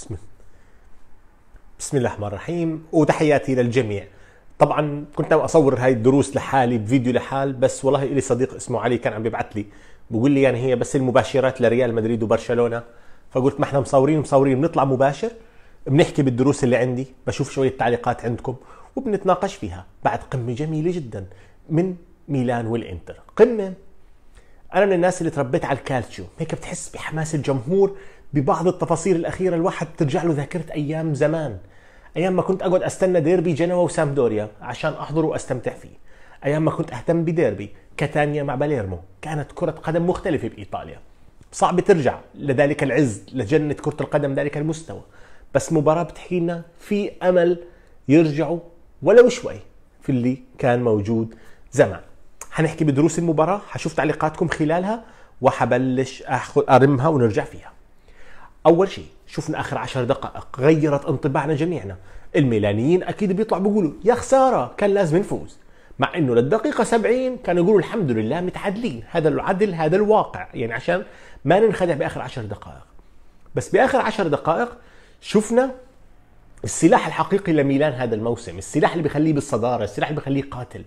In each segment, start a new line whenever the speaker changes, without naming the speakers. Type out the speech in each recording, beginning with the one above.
بسم بسم الله الرحمن الرحيم وتحياتي للجميع طبعا كنت عم اصور هاي الدروس لحالي بفيديو لحال بس والله لي صديق اسمه علي كان عم بيبعث لي بقول لي يعني هي بس المباشرات لريال مدريد وبرشلونه فقلت ما احنا مصورين مصورين بنطلع مباشر بنحكي بالدروس اللي عندي بشوف شويه تعليقات عندكم وبنتناقش فيها بعد قمه جميله جدا من ميلان والانتر قمه انا من الناس اللي تربيت على الكالتشيو هيك بتحس بحماس الجمهور ببعض التفاصيل الاخيره الواحد بترجع له ذاكره ايام زمان ايام ما كنت اقعد استنى ديربي جنوا وسامدوريا عشان احضره واستمتع فيه ايام ما كنت اهتم بديربي كاتانيا مع باليرمو كانت كره قدم مختلفه بايطاليا صعب ترجع لذلك العز لجنه كره القدم ذلك المستوى بس مباراه بتحكي في امل يرجعوا ولو شوي في اللي كان موجود زمان حنحكي بدروس المباراه حشوف تعليقاتكم خلالها وحبلش ارمها ونرجع فيها اول شيء شفنا اخر عشر دقائق غيرت انطباعنا جميعنا الميلانيين اكيد بيطلعوا بيقولوا يا خساره كان لازم نفوز مع انه للدقيقة 70 كانوا يقولوا الحمد لله متعادلين، هذا العدل هذا الواقع، يعني عشان ما ننخدع باخر 10 دقائق. بس باخر 10 دقائق شفنا السلاح الحقيقي لميلان هذا الموسم، السلاح اللي بيخليه بالصدارة، السلاح اللي بيخليه قاتل.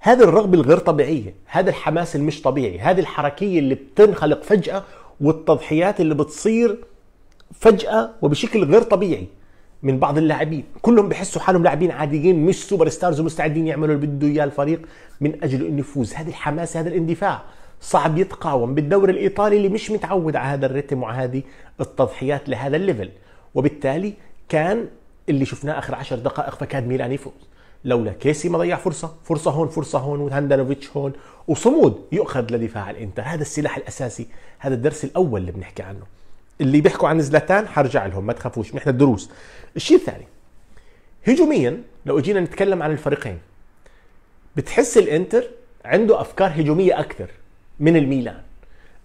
هذا الرغبة الغير طبيعية، هذا الحماس المش طبيعي، هذه الحركية اللي بتنخلق فجأة والتضحيات اللي بتصير فجأة وبشكل غير طبيعي من بعض اللاعبين كلهم بحسوا حالهم لاعبين عاديين مش سوبر ستارز ومستعدين يعملوا اللي بده اياه الفريق من اجل انه يفوز هذه الحماس هذا الاندفاع صعب يتقاوم بالدوري الايطالي اللي مش متعود على هذا الريتم وعلى هذه التضحيات لهذا الليفل وبالتالي كان اللي شفناه اخر عشر دقائق فكاد ميلان يفوز لولا كيسي ما ضيع فرصه فرصه هون فرصه هون وهاندانوفيتش هون وصمود يؤخذ لدفاع الانتر هذا السلاح الاساسي هذا الدرس الاول اللي بنحكي عنه اللي بيحكوا عن زلاتان حرجع لهم ما تخافوش نحن الدروس الشيء الثاني هجوميا لو اجينا نتكلم عن الفريقين بتحس الانتر عنده افكار هجوميه اكثر من الميلان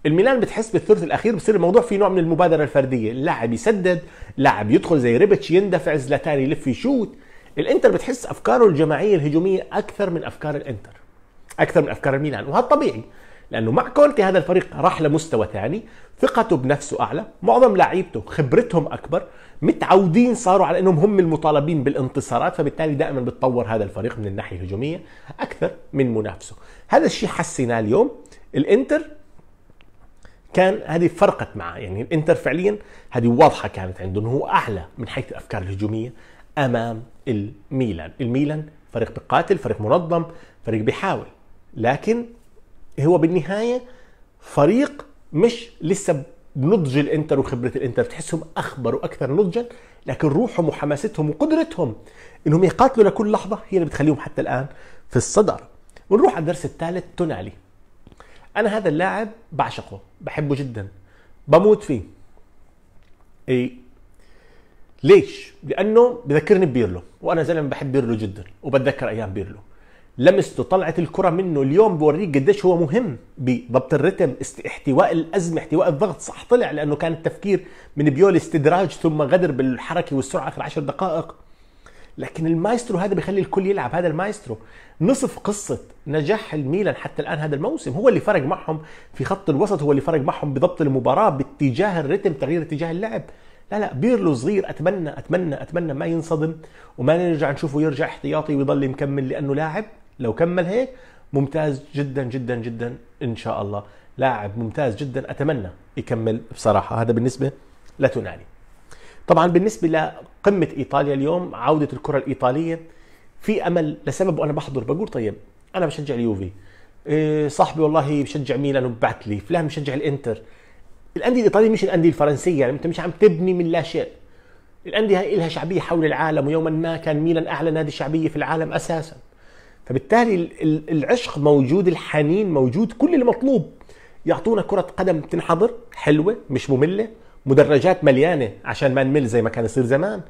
الميلان بتحس بالثلث الاخير بصير الموضوع في نوع من المبادره الفرديه اللاعب يسدد لاعب يدخل زي ريبتش يندفع زلاتان يلف يشوت الانتر بتحس افكاره الجماعيه الهجوميه اكثر من افكار الانتر اكثر من افكار الميلان وهذا طبيعي لانه مع كونتي هذا الفريق راح لمستوى ثاني ثقته بنفسه اعلى معظم لعيبته خبرتهم اكبر متعودين صاروا على انهم هم المطالبين بالانتصارات فبالتالي دائما بتطور هذا الفريق من الناحيه الهجوميه اكثر من منافسه هذا الشيء حسيناه اليوم الانتر كان هذه فرقت معه يعني الانتر فعليا هذه واضحه كانت عنده انه هو اعلى من حيث الافكار الهجوميه امام الميلان الميلان فريق بقاتل فريق منظم فريق بيحاول لكن هو بالنهايه فريق مش لسه بنضج الانتر وخبره الانتر بتحسهم اخبر واكثر نضجا لكن روحهم وحماستهم وقدرتهم انهم يقاتلوا لكل لحظه هي اللي بتخليهم حتى الان في الصدر ونروح على الدرس الثالث تونالي انا هذا اللاعب بعشقه بحبه جدا بموت فيه اي ليش؟ لانه بذكرني ببيرلو وانا زلمه بحب بيرلو جدا وبتذكر ايام بيرلو لمسته طلعت الكره منه اليوم بوريك قديش هو مهم بضبط الرتم احتواء الازمه احتواء الضغط صح طلع لانه كان التفكير من بيول استدراج ثم غدر بالحركه والسرعه اخر عشر دقائق لكن المايسترو هذا بيخلي الكل يلعب هذا المايسترو نصف قصة نجاح الميلان حتى الآن هذا الموسم هو اللي فرق معهم في خط الوسط هو اللي فرق معهم بضبط المباراة باتجاه الرتم تغيير اتجاه اللعب لا لا بيرلو صغير أتمنى أتمنى أتمنى ما ينصدم وما نرجع نشوفه يرجع احتياطي ويضل مكمل لأنه لاعب لو كمل هيك ممتاز جدا جدا جدا ان شاء الله لاعب ممتاز جدا اتمنى يكمل بصراحه هذا بالنسبه لتونالي طبعا بالنسبه لقمه ايطاليا اليوم عوده الكره الايطاليه في امل لسبب وانا بحضر بقول طيب انا بشجع اليوفي إيه صاحبي والله بشجع ميلان وبعت لي فلان بشجع الانتر الانديه الايطاليه مش الانديه الفرنسيه يعني انت مش عم تبني من لا شيء الانديه هاي لها شعبيه حول العالم ويوما ما كان ميلان اعلى نادي شعبيه في العالم اساسا فبالتالي العشق موجود الحنين موجود كل اللي مطلوب يعطونا كرة قدم تنحضر حلوة مش مملة مدرجات مليانة عشان ما نمل زي ما كان يصير زمان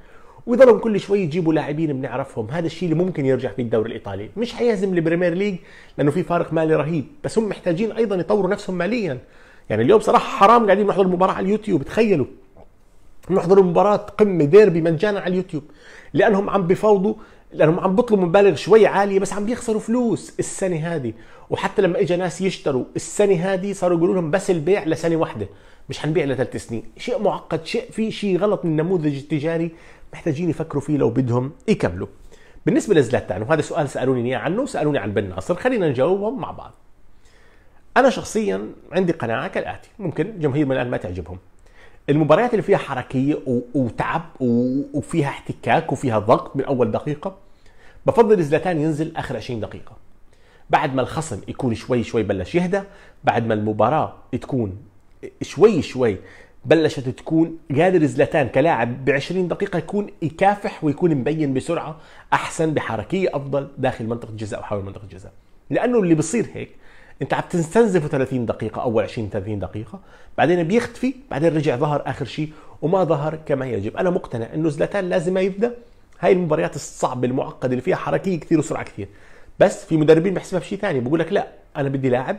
ويضلهم كل شوي يجيبوا لاعبين بنعرفهم هذا الشيء اللي ممكن يرجع فيه الدوري الايطالي مش حيهزم البريمير ليج لانه في فارق مالي رهيب بس هم محتاجين ايضا يطوروا نفسهم ماليا يعني اليوم صراحه حرام قاعدين نحضر المباراه على اليوتيوب تخيلوا نحضر مباراة قمة ديربي مجانا على اليوتيوب لأنهم عم بفاوضوا لانهم عم بيطلبوا مبالغ شوي عاليه بس عم بيخسروا فلوس السنه هذه وحتى لما اجى ناس يشتروا السنه هذه صاروا يقولوا لهم بس البيع لسنه واحده مش حنبيع لثلاث سنين شيء معقد شيء في شيء غلط من النموذج التجاري محتاجين يفكروا فيه لو بدهم يكملوا بالنسبه لزلاتان وهذا سؤال سالوني اياه عنه وسالوني عن بن ناصر خلينا نجاوبهم مع بعض انا شخصيا عندي قناعه كالاتي ممكن جماهير من الان ما تعجبهم المباريات اللي فيها حركيه وتعب وفيها احتكاك وفيها ضغط من اول دقيقه بفضل زلاتان ينزل اخر 20 دقيقه بعد ما الخصم يكون شوي شوي بلش يهدى بعد ما المباراه تكون شوي شوي بلشت تكون قادر زلاتان كلاعب ب 20 دقيقه يكون يكافح ويكون مبين بسرعه احسن بحركيه افضل داخل منطقه الجزاء وحول منطقه الجزاء لانه اللي بصير هيك انت عم تستنزفه 30 دقيقه اول 20 30 دقيقه بعدين بيختفي بعدين رجع ظهر اخر شيء وما ظهر كما يجب انا مقتنع انه زلاتان لازم ما يبدا هاي المباريات الصعبه المعقده اللي فيها حركيه كثير وسرعه كثير بس في مدربين بحسبها بشيء ثاني بقول لك لا انا بدي لاعب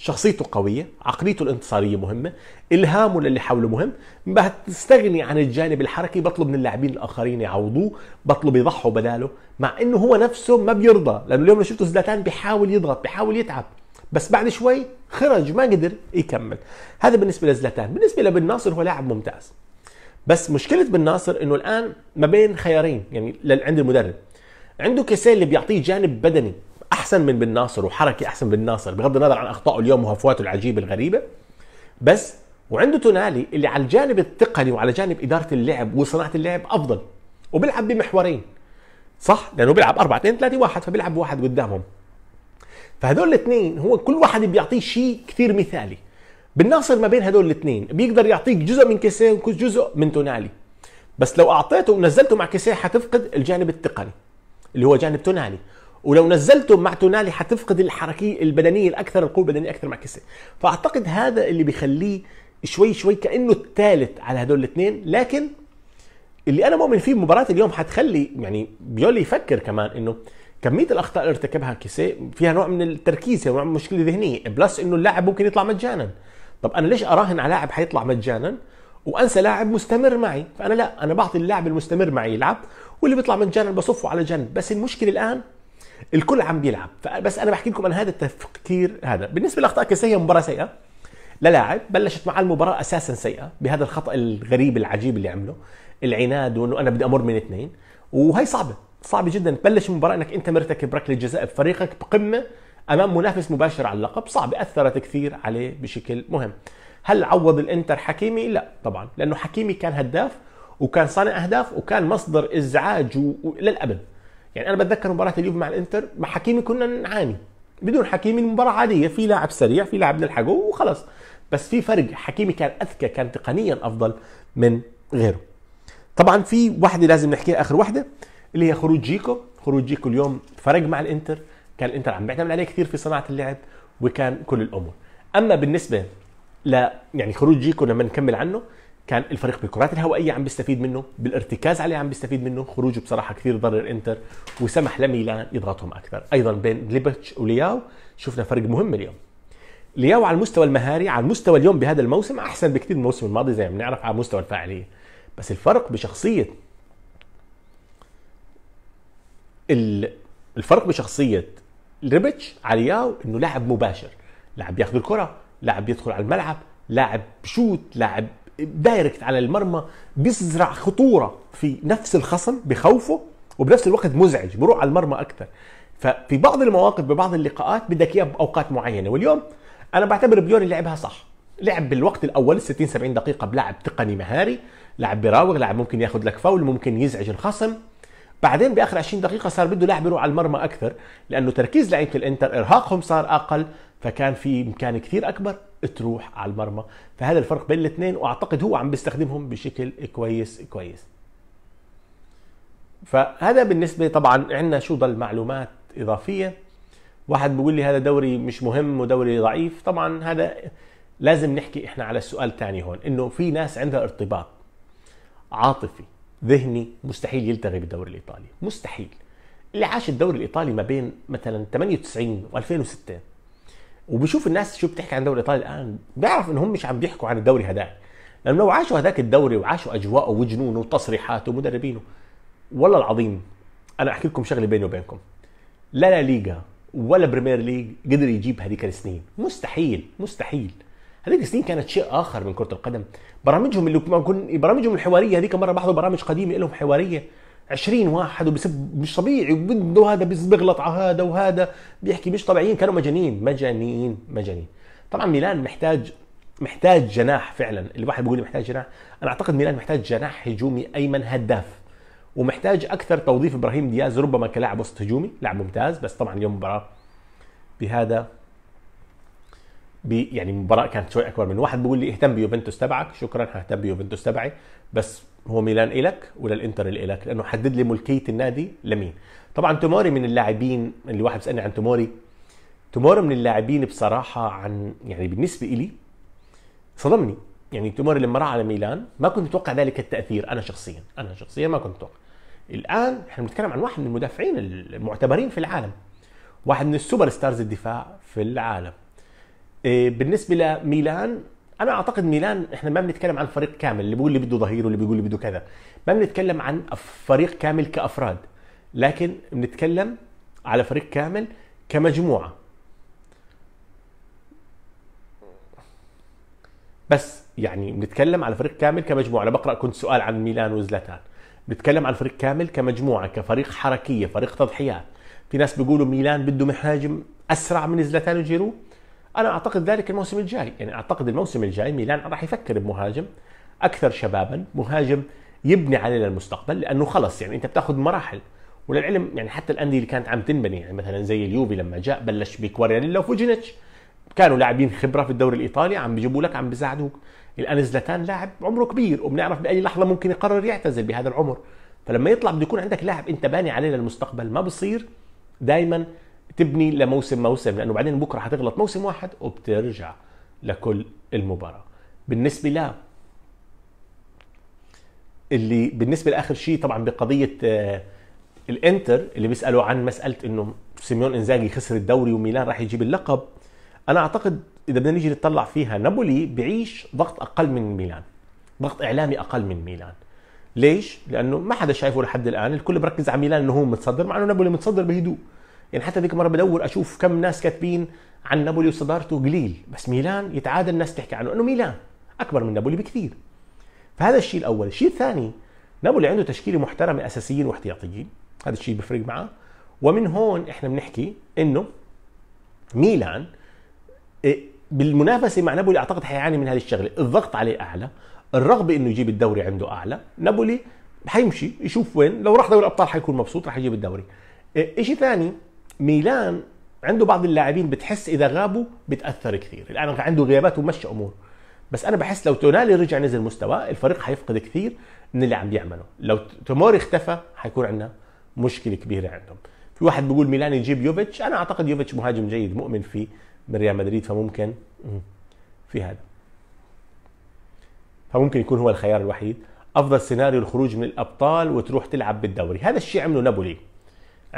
شخصيته قوية، عقليته الانتصارية مهمة، إلهامه للي حوله مهم، بتستغني عن الجانب الحركي بطلب من اللاعبين الآخرين يعوضوه، بطلب يضحوا بداله، مع إنه هو نفسه ما بيرضى، لأنه اليوم اللي شفته زلاتان بيحاول يضغط، بيحاول يتعب، بس بعد شوي خرج ما قدر يكمل هذا بالنسبه لزلاتان بالنسبه لبن ناصر هو لاعب ممتاز بس مشكله بن ناصر انه الان ما بين خيارين يعني عند المدرب عنده كيسيل اللي بيعطيه جانب بدني احسن من بن ناصر وحركي احسن بن ناصر بغض النظر عن اخطائه اليوم وهفواته العجيبه الغريبه بس وعنده تونالي اللي على الجانب التقني وعلى جانب اداره اللعب وصناعه اللعب افضل وبيلعب بمحورين صح لانه بيلعب 4 2 3 1 فبيلعب واحد قدامهم فهذول الاثنين هو كل واحد بيعطيه شيء كثير مثالي بالناصر ما بين هذول الاثنين بيقدر يعطيك جزء من كيسيه وجزء من تونالي بس لو اعطيته ونزلته مع كيسيه حتفقد الجانب التقني اللي هو جانب تونالي ولو نزلته مع تونالي حتفقد الحركيه البدنيه الاكثر القوه البدنيه اكثر مع كيسيه فاعتقد هذا اللي بيخليه شوي شوي كانه الثالث على هذول الاثنين لكن اللي انا مؤمن فيه مباراه اليوم حتخلي يعني بيولي يفكر كمان انه كميه الاخطاء اللي ارتكبها كيسي فيها نوع من التركيز نوع من مشكله ذهنيه بلس انه اللاعب ممكن يطلع مجانا طب انا ليش اراهن على لاعب حيطلع مجانا وانسى لاعب مستمر معي فانا لا انا بعطي اللاعب المستمر معي يلعب واللي بيطلع مجانا بصفه على جنب بس المشكله الان الكل عم بيلعب بس انا بحكي لكم انا هذا التفكير هذا بالنسبه لاخطاء كيسي مباراه سيئه للاعب بلشت مع المباراه اساسا سيئه بهذا الخطا الغريب العجيب اللي عمله العناد وانه انا بدي امر من اثنين وهي صعبه صعب جدا تبلش المباراه انك انت مرتكب ركله جزاء بفريقك بقمه امام منافس مباشر على اللقب صعب اثرت كثير عليه بشكل مهم هل عوض الانتر حكيمي لا طبعا لانه حكيمي كان هداف وكان صانع اهداف وكان مصدر ازعاج و... و... للابد يعني انا بتذكر مباراه اليوم مع الانتر مع حكيمي كنا نعاني بدون حكيمي المباراه عاديه في لاعب سريع في لاعب نلحقه وخلص بس في فرق حكيمي كان اذكى كان تقنيا افضل من غيره طبعا في واحده لازم نحكيها اخر واحده اللي هي خروج جيكو خروج جيكو اليوم فرق مع الانتر كان الانتر عم بيعتمد عليه كثير في صناعه اللعب وكان كل الامور اما بالنسبه ل يعني خروج جيكو لما نكمل عنه كان الفريق بالكرات الهوائيه عم بيستفيد منه بالارتكاز عليه عم بيستفيد منه خروجه بصراحه كثير ضرر الانتر وسمح لميلان يضغطهم اكثر ايضا بين ليبتش ولياو شفنا فرق مهم اليوم لياو على المستوى المهاري على المستوى اليوم بهذا الموسم احسن بكثير من الموسم الماضي زي ما بنعرف على مستوى الفاعليه بس الفرق بشخصيه الفرق بشخصيه ريبتش علياو انه لاعب مباشر لاعب بياخذ الكره لاعب يدخل على الملعب لاعب بشوت لاعب دايركت على المرمى بيزرع خطوره في نفس الخصم بخوفه وبنفس الوقت مزعج بروح على المرمى اكثر ففي بعض المواقف ببعض اللقاءات بدك اياه باوقات معينه واليوم انا بعتبر بيوري لعبها صح لعب بالوقت الاول 60 70 دقيقه بلاعب تقني مهاري لاعب بيراوغ لاعب ممكن ياخذ لك فاول ممكن يزعج الخصم بعدين باخر 20 دقيقه صار بده لاعب يروح على المرمى اكثر لانه تركيز لعيبه الانتر ارهاقهم صار اقل فكان في امكان كثير اكبر تروح على المرمى فهذا الفرق بين الاثنين واعتقد هو عم بيستخدمهم بشكل كويس كويس فهذا بالنسبه طبعا عندنا شو ضل معلومات اضافيه واحد بيقول لي هذا دوري مش مهم ودوري ضعيف طبعا هذا لازم نحكي احنا على السؤال الثاني هون انه في ناس عندها ارتباط عاطفي ذهني مستحيل يلتغي بالدوري الايطالي مستحيل اللي عاش الدوري الايطالي ما بين مثلا 98 و2006 وبيشوف الناس شو بتحكي عن الدوري الايطالي الان بيعرف انهم مش عم بيحكوا عن الدوري هذاك لانه لو عاشوا هذاك الدوري وعاشوا اجواءه وجنونه وتصريحاته ومدربينه والله العظيم انا احكي لكم شغله بيني وبينكم لا لا ليغا ولا بريمير ليج قدر يجيب هذيك السنين مستحيل مستحيل هذيك السنين كانت شيء اخر من كره القدم برامجهم اللي كن برامجهم الحواريه هذيك مره بحضر برامج قديمه لهم حواريه 20 واحد وبسب مش طبيعي وبده هذا بيغلط على هذا وهذا بيحكي مش طبيعيين كانوا مجانين مجانين مجانين طبعا ميلان محتاج محتاج جناح فعلا الواحد بيقول محتاج جناح انا اعتقد ميلان محتاج جناح هجومي ايمن هداف ومحتاج اكثر توظيف ابراهيم دياز ربما كلاعب وسط هجومي لاعب ممتاز بس طبعا اليوم مباراه بهذا يعني المباراه كانت شوي اكبر من واحد بيقول لي اهتم بيوفنتوس تبعك شكرا ههتم بيوفنتوس تبعي بس هو ميلان إلك ولا الانتر إلك لانه حدد لي ملكيه النادي لمين طبعا توموري من اللاعبين اللي واحد بيسالني عن توموري توموري من اللاعبين بصراحه عن يعني بالنسبه إلي صدمني يعني توموري لما راح على ميلان ما كنت اتوقع ذلك التاثير انا شخصيا انا شخصيا ما كنت اتوقع الان احنا بنتكلم عن واحد من المدافعين المعتبرين في العالم واحد من السوبر ستارز الدفاع في العالم إيه، بالنسبه لميلان انا اعتقد ميلان احنا ما بنتكلم عن فريق كامل اللي بيقول اللي بده ظهير واللي بيقول اللي بده كذا ما بنتكلم عن فريق كامل كافراد لكن بنتكلم على فريق كامل كمجموعه بس يعني بنتكلم على فريق كامل كمجموعه انا بقرا كنت سؤال عن ميلان وزلاتان بنتكلم عن فريق كامل كمجموعه كفريق حركيه فريق تضحيات في ناس بيقولوا ميلان بده مهاجم اسرع من زلاتان وجيرو انا اعتقد ذلك الموسم الجاي يعني اعتقد الموسم الجاي ميلان راح يفكر بمهاجم اكثر شبابا مهاجم يبني عليه للمستقبل لانه خلص يعني انت بتاخذ مراحل وللعلم يعني حتى الانديه اللي كانت عم تنبني يعني مثلا زي اليوفي لما جاء بلش بكواريانيلا وفوجينيتش كانوا لاعبين خبره في الدوري الايطالي عم بيجيبوا لك عم بيساعدوك الان زلتان لاعب عمره كبير وبنعرف باي لحظه ممكن يقرر يعتزل بهذا العمر فلما يطلع بده يكون عندك لاعب انت باني عليه للمستقبل ما بصير دائما تبني لموسم موسم لانه بعدين بكره حتغلط موسم واحد وبترجع لكل المباراه بالنسبه ل اللي بالنسبه لاخر شيء طبعا بقضيه آه، الانتر اللي بيسالوا عن مساله انه سيميون انزاجي خسر الدوري وميلان راح يجيب اللقب انا اعتقد اذا بدنا نيجي نطلع فيها نابولي بيعيش ضغط اقل من ميلان ضغط اعلامي اقل من ميلان ليش؟ لانه ما حدا شايفه لحد الان الكل بركز على ميلان انه هو متصدر مع انه نابولي متصدر بهدوء يعني حتى ذيك المره بدور اشوف كم ناس كاتبين عن نابولي وصدارته قليل بس ميلان يتعادل الناس تحكي عنه انه ميلان اكبر من نابولي بكثير فهذا الشيء الاول الشيء الثاني نابولي عنده تشكيله محترمه اساسيين واحتياطيين هذا الشيء بفرق معاه ومن هون احنا بنحكي انه ميلان إيه، بالمنافسه مع نابولي اعتقد حيعاني من هذه الشغله الضغط عليه اعلى الرغبه انه يجيب الدوري عنده اعلى نابولي حيمشي يشوف وين لو راح دوري الابطال حيكون مبسوط راح يجيب الدوري إيه، شيء ثاني ميلان عنده بعض اللاعبين بتحس اذا غابوا بتاثر كثير الان عنده غيابات ومشى امور بس انا بحس لو تونالي رجع نزل مستواه الفريق حيفقد كثير من اللي عم بيعمله لو توموري اختفى حيكون عندنا مشكله كبيره عندهم في واحد بيقول ميلان يجيب يوفيتش انا اعتقد يوفيتش مهاجم جيد مؤمن فيه من ريال مدريد فممكن في هذا فممكن يكون هو الخيار الوحيد افضل سيناريو الخروج من الابطال وتروح تلعب بالدوري هذا الشيء عمله نابولي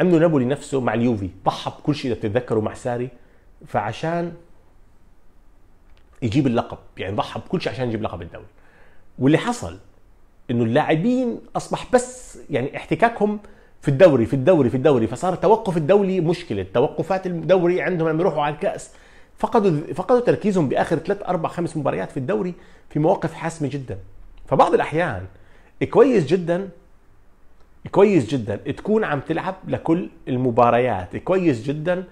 عملوا نابولي نفسه مع اليوفي ضحى بكل شيء اذا مع ساري فعشان يجيب اللقب يعني ضحى بكل شيء عشان يجيب لقب الدوري واللي حصل انه اللاعبين اصبح بس يعني احتكاكهم في الدوري في الدوري في الدوري فصار التوقف الدولي مشكله توقفات الدوري عندهم لما يروحوا على الكاس فقدوا فقدوا تركيزهم باخر ثلاث اربع خمس مباريات في الدوري في مواقف حاسمه جدا فبعض الاحيان كويس جدا كويس جدا تكون عم تلعب لكل المباريات كويس جدا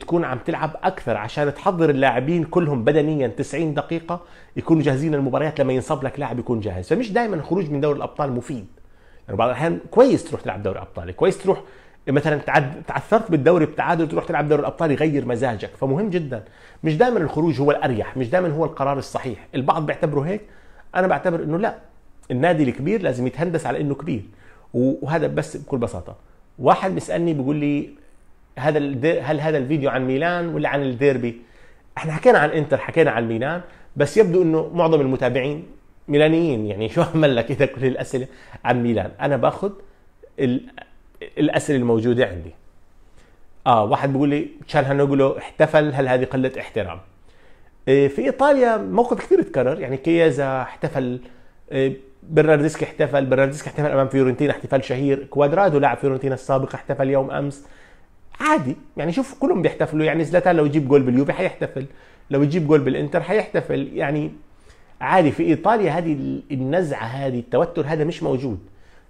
تكون عم تلعب اكثر عشان تحضر اللاعبين كلهم بدنيا 90 دقيقه يكونوا جاهزين للمباريات لما ينصب لك لاعب يكون جاهز فمش دائما الخروج من دوري الابطال مفيد يعني بعض الاحيان كويس تروح تلعب دوري ابطال كويس تروح مثلا تعثرت بالدوري بتعادل تروح تلعب دوري الابطال يغير مزاجك فمهم جدا مش دائما الخروج هو الاريح مش دائما هو القرار الصحيح البعض بيعتبره هيك انا بعتبر انه لا النادي الكبير لازم يتهندس على انه كبير وهذا بس بكل بساطه واحد بيسالني بيقول لي هذا هل هذا الفيديو عن ميلان ولا عن الديربي احنا حكينا عن انتر حكينا عن ميلان بس يبدو انه معظم المتابعين ميلانيين يعني شو عمل لك اذا كل الاسئله عن ميلان انا باخذ الاسئله الموجوده عندي اه واحد بيقول لي تشالهانوغلو احتفل هل هذه قله احترام إيه، في ايطاليا موقف كثير تكرر يعني كيازا احتفل إيه، برناردسكي احتفل برناردسكي احتفل امام فيورنتينا احتفال شهير كوادرادو لاعب فيورنتينا السابق احتفل يوم امس عادي يعني شوف كلهم بيحتفلوا يعني زلاتان لو يجيب جول باليوفي حيحتفل لو يجيب جول بالانتر حيحتفل يعني عادي في ايطاليا هذه النزعه هذه التوتر هذا مش موجود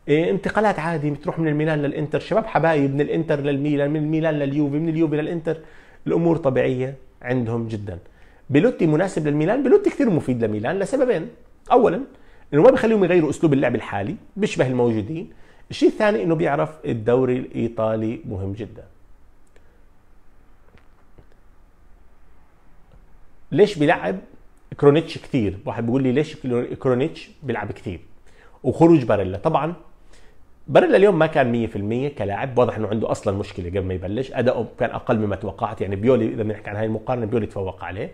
إيه انتقالات عادي بتروح من الميلان للانتر شباب حبايب من الانتر للميلان من الميلان لليوفي من اليوفي للانتر الامور طبيعيه عندهم جدا بيلوتي مناسب للميلان بيلوتي كثير مفيد لميلان لسببين اولا انه ما بخليهم يغيروا اسلوب اللعب الحالي بيشبه الموجودين الشيء الثاني انه بيعرف الدوري الايطالي مهم جدا ليش بيلعب كرونيتش كثير واحد بيقول لي ليش كرونيتش بيلعب كثير وخروج باريلا طبعا باريلا اليوم ما كان 100% كلاعب واضح انه عنده اصلا مشكله قبل ما يبلش اداؤه كان اقل مما توقعت يعني بيولي اذا بنحكي عن هاي المقارنه بيولي تفوق عليه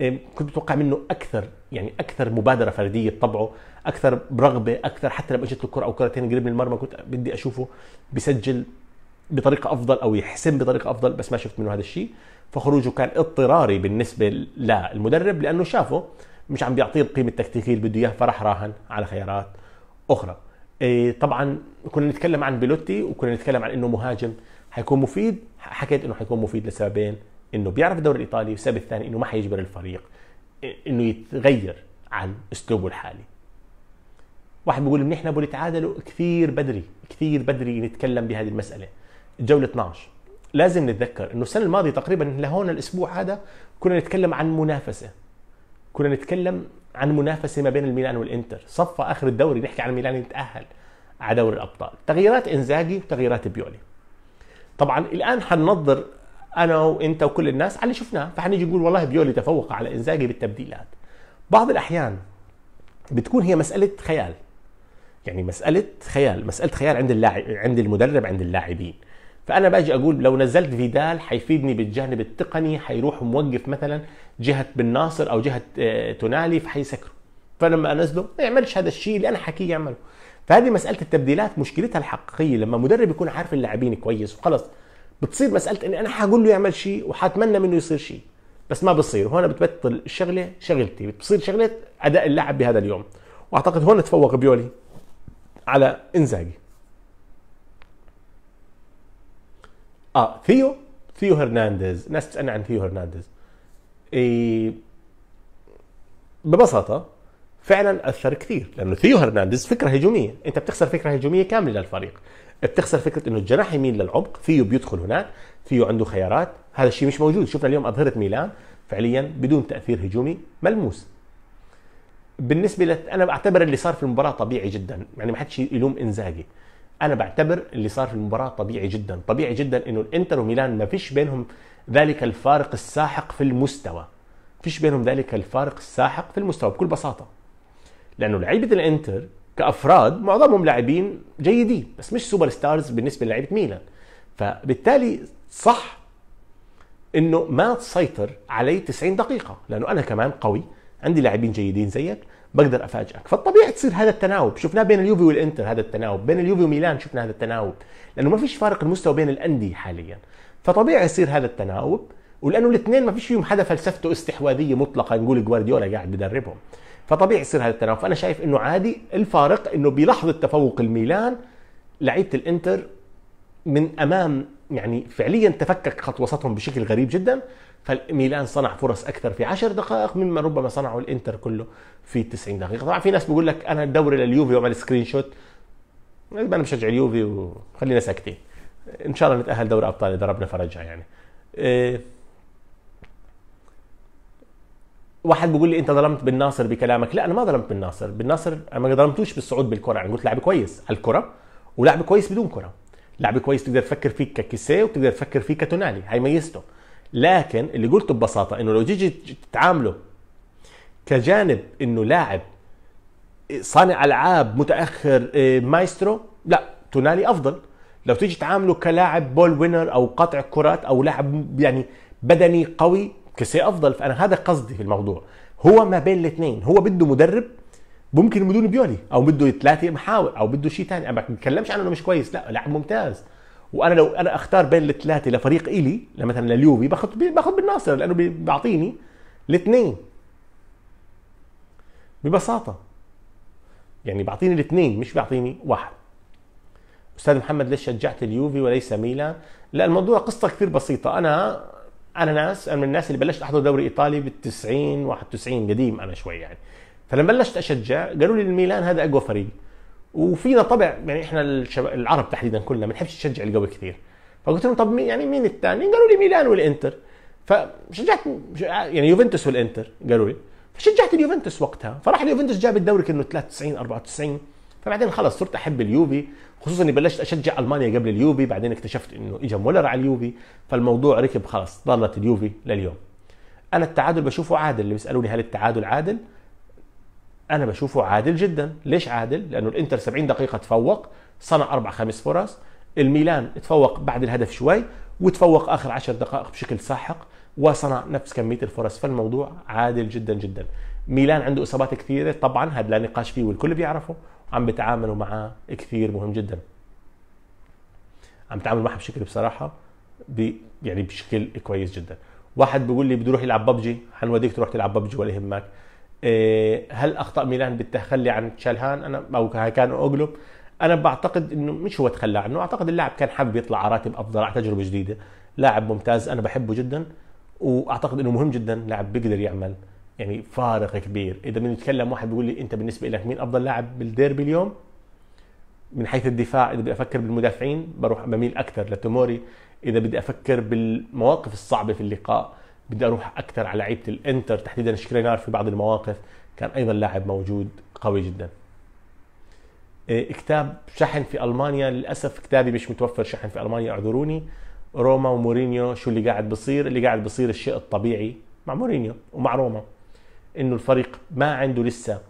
إيه، كنت بتوقع منه اكثر يعني اكثر مبادره فرديه بطبعه اكثر برغبه اكثر حتى لما اجت الكره او كرتين قريب من المرمى كنت بدي اشوفه بسجل بطريقه افضل او يحسم بطريقه افضل بس ما شفت منه هذا الشيء فخروجه كان اضطراري بالنسبه للمدرب لانه شافه مش عم بيعطيه القيمه التكتيكيه اللي بده اياها فراح راهن على خيارات اخرى إيه، طبعا كنا نتكلم عن بيلوتي وكنا نتكلم عن انه مهاجم حيكون مفيد حكيت انه حيكون مفيد لسببين انه بيعرف الدوري الايطالي والسبب الثاني انه ما حيجبر الفريق انه يتغير عن اسلوبه الحالي واحد بيقول منيح نابولي بنتعادلوا كثير بدري كثير بدري نتكلم بهذه المساله الجوله 12 لازم نتذكر انه السنه الماضيه تقريبا لهون الاسبوع هذا كنا نتكلم عن منافسه كنا نتكلم عن منافسه ما بين الميلان والانتر صفى اخر الدوري نحكي عن الميلان يتاهل على دوري الابطال تغييرات انزاجي وتغييرات بيولي طبعا الان حننظر انا وانت وكل الناس على اللي شفناه فحنيجي نقول والله بيولي تفوق على انزاجي بالتبديلات بعض الاحيان بتكون هي مساله خيال يعني مساله خيال مساله خيال عند اللاعب عند المدرب عند اللاعبين فانا باجي اقول لو نزلت فيدال حيفيدني بالجانب التقني حيروح موقف مثلا جهه بن ناصر او جهه آه، تونالي فحيسكره فلما انزله ما يعملش هذا الشيء اللي انا حكيه يعمله فهذه مساله التبديلات مشكلتها الحقيقيه لما مدرب يكون عارف اللاعبين كويس وخلص بتصير مساله اني انا حقول له يعمل شيء وحتمنى منه يصير شيء بس ما بصير هون بتبطل الشغله شغلتي بتصير شغله اداء اللاعب بهذا اليوم واعتقد هون تفوق بيولي على انزاجي اه ثيو ثيو هرنانديز ناس بتسالني عن ثيو هرنانديز إيه ببساطه فعلا اثر كثير لانه ثيو هرنانديز فكره هجوميه انت بتخسر فكره هجوميه كامله للفريق بتخسر فكره انه الجناح يميل للعمق فيه بيدخل هناك فيه عنده خيارات هذا الشيء مش موجود شفنا اليوم اظهره ميلان فعليا بدون تاثير هجومي ملموس بالنسبه لت... انا بعتبر اللي صار في المباراه طبيعي جدا يعني ما حدش يلوم انزاجي انا بعتبر اللي صار في المباراه طبيعي جدا طبيعي جدا انه الانتر وميلان ما فيش بينهم ذلك الفارق الساحق في المستوى فيش بينهم ذلك الفارق الساحق في المستوى بكل بساطه لانه لعيبه الانتر كافراد معظمهم لاعبين جيدين بس مش سوبر ستارز بالنسبه للعيبه ميلان فبالتالي صح انه ما تسيطر علي 90 دقيقه لانه انا كمان قوي عندي لاعبين جيدين زيك بقدر افاجئك فالطبيعي تصير هذا التناوب شفناه بين اليوفي والانتر هذا التناوب بين اليوفي وميلان شفنا هذا التناوب لانه ما فيش فارق المستوى بين الانديه حاليا فطبيعي يصير هذا التناوب ولانه الاثنين ما فيش فيهم حدا فلسفته استحواذيه مطلقه نقول جوارديولا قاعد بدربهم فطبيعي يصير هذا التنافس فانا شايف انه عادي الفارق انه بلحظه تفوق الميلان لعيبه الانتر من امام يعني فعليا تفكك خط وسطهم بشكل غريب جدا فالميلان صنع فرص اكثر في 10 دقائق مما ربما صنعه الانتر كله في 90 دقيقه طبعا في ناس بيقول لك انا الدوري لليوفي وعمل سكرين شوت انا مشجع اليوفي وخلينا ساكتين ان شاء الله نتاهل دوري ابطال اذا ربنا فرجها يعني إيه واحد بيقول لي انت ظلمت بن ناصر بكلامك لا انا ما ظلمت بن ناصر بن ناصر انا ما ظلمتوش بالصعود بالكره انا قلت لاعب كويس على الكره ولعب كويس بدون كره لعب كويس تقدر تفكر فيه ككيسي وتقدر تفكر فيه كتونالي هاي ميزته لكن اللي قلته ببساطه انه لو تيجي تتعامله كجانب انه لاعب صانع العاب متاخر آه، مايسترو لا تونالي افضل لو تيجي تعامله كلاعب بول وينر او قطع كرات او لاعب يعني بدني قوي كسي افضل فانا هذا قصدي في الموضوع هو ما بين الاثنين هو بده مدرب ممكن بدون بيولي او بده ثلاثه محاور او بده شيء ثاني انا ما بتكلمش عنه انه مش كويس لا لاعب ممتاز وانا لو انا اختار بين الثلاثه لفريق الي مثلا لليوفي باخذ باخذ بالناصر لانه بيعطيني الاثنين ببساطه يعني بيعطيني الاثنين مش بيعطيني واحد استاذ محمد ليش شجعت اليوفي وليس ميلان لا الموضوع قصه كثير بسيطه انا انا ناس انا من الناس اللي بلشت احضر دوري ايطالي بال 90 91 قديم انا شوي يعني فلما بلشت اشجع قالوا لي الميلان هذا اقوى فريق وفينا طبع يعني احنا الشباب العرب تحديدا كلنا ما بنحبش نشجع القوي كثير فقلت لهم طب مين يعني مين الثاني؟ قالوا لي ميلان والانتر فشجعت يعني يوفنتوس والانتر قالوا لي فشجعت اليوفنتوس وقتها فراح اليوفنتوس جاب الدوري كانه 93 94 فبعدين خلص صرت احب اليوفي خصوصا اني بلشت اشجع المانيا قبل اليوفي بعدين اكتشفت انه اجى مولر على اليوفي فالموضوع ركب خلاص ضلت اليوفي لليوم انا التعادل بشوفه عادل اللي بيسالوني هل التعادل عادل انا بشوفه عادل جدا ليش عادل لانه الانتر 70 دقيقه تفوق صنع اربع خمس فرص الميلان تفوق بعد الهدف شوي وتفوق اخر 10 دقائق بشكل ساحق وصنع نفس كميه الفرص فالموضوع عادل جدا جدا ميلان عنده اصابات كثيره طبعا هذا لا نقاش فيه والكل بيعرفه عم بتعاملوا معاه كثير مهم جدا عم تعامل معها بشكل بصراحه بي يعني بشكل كويس جدا واحد بيقول لي بده يروح يلعب ببجي حنوديك تروح تلعب ببجي ولا يهمك إيه هل اخطا ميلان بالتخلي عن تشالهان انا او كان اوغلو انا بعتقد انه مش هو تخلى عنه اعتقد اللاعب كان حابب يطلع على راتب افضل على تجربه جديده لاعب ممتاز انا بحبه جدا واعتقد انه مهم جدا لاعب بيقدر يعمل يعني فارق كبير اذا بنتكلم واحد بيقول لي انت بالنسبه لك مين افضل لاعب بالديربي اليوم من حيث الدفاع اذا بدي افكر بالمدافعين بروح بميل اكثر لتوموري اذا بدي افكر بالمواقف الصعبه في اللقاء بدي اروح اكثر على لعيبه الانتر تحديدا شكرينار في بعض المواقف كان ايضا لاعب موجود قوي جدا إيه، كتاب شحن في المانيا للاسف كتابي مش متوفر شحن في المانيا اعذروني روما ومورينيو شو اللي قاعد بصير اللي قاعد بصير الشيء الطبيعي مع مورينيو ومع روما انه الفريق ما عنده لسه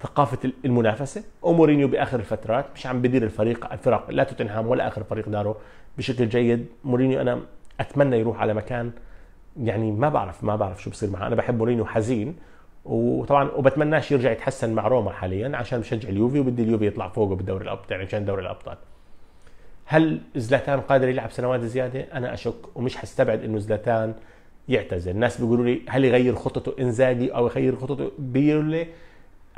ثقافه المنافسه ومورينيو باخر الفترات مش عم بدير الفريق الفرق لا توتنهام ولا اخر فريق داره بشكل جيد مورينيو انا اتمنى يروح على مكان يعني ما بعرف ما بعرف شو بصير معه انا بحب مورينيو حزين وطبعا وبتمناش يرجع يتحسن مع روما حاليا عشان بشجع اليوفي وبدي اليوفي يطلع فوقه بالدوري الابطال يعني عشان دوري الابطال هل زلاتان قادر يلعب سنوات زياده؟ انا اشك ومش حستبعد انه زلاتان يعتزل، الناس بيقولوا لي هل يغير خطته انزاجي او يغير خطته بيرلي؟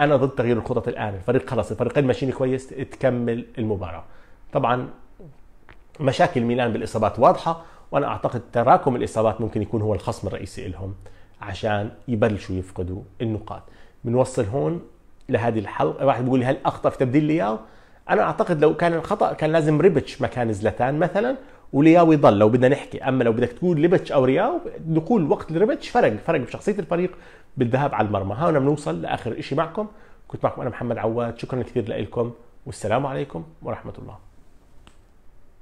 انا ضد تغيير الخطط الان، الفريق خلص الفريقين ماشيين كويس تكمل المباراه. طبعا مشاكل ميلان بالاصابات واضحه وانا اعتقد تراكم الاصابات ممكن يكون هو الخصم الرئيسي لهم عشان يبلشوا يفقدوا النقاط. بنوصل هون لهذه الحلقه، واحد بيقول لي هل اخطر في تبديل لياو؟ انا اعتقد لو كان الخطا كان لازم ريبتش مكان زلتان مثلا ولياو يضل لو بدنا نحكي اما لو بدك تقول ليبتش او رياو دخول وقت لريبتش فرق فرق بشخصيه الفريق بالذهاب على المرمى هنا بنوصل لاخر شيء معكم كنت معكم انا محمد عواد شكرا كثير لكم والسلام عليكم ورحمه الله